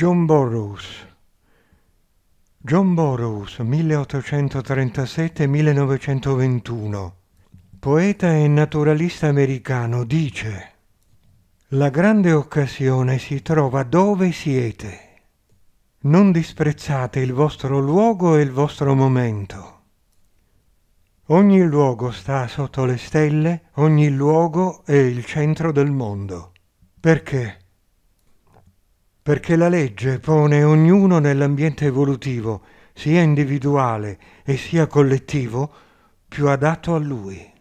John Burroughs. John Burroughs, 1837-1921, poeta e naturalista americano, dice La grande occasione si trova dove siete. Non disprezzate il vostro luogo e il vostro momento. Ogni luogo sta sotto le stelle, ogni luogo è il centro del mondo. Perché? perché la legge pone ognuno nell'ambiente evolutivo, sia individuale e sia collettivo, più adatto a lui.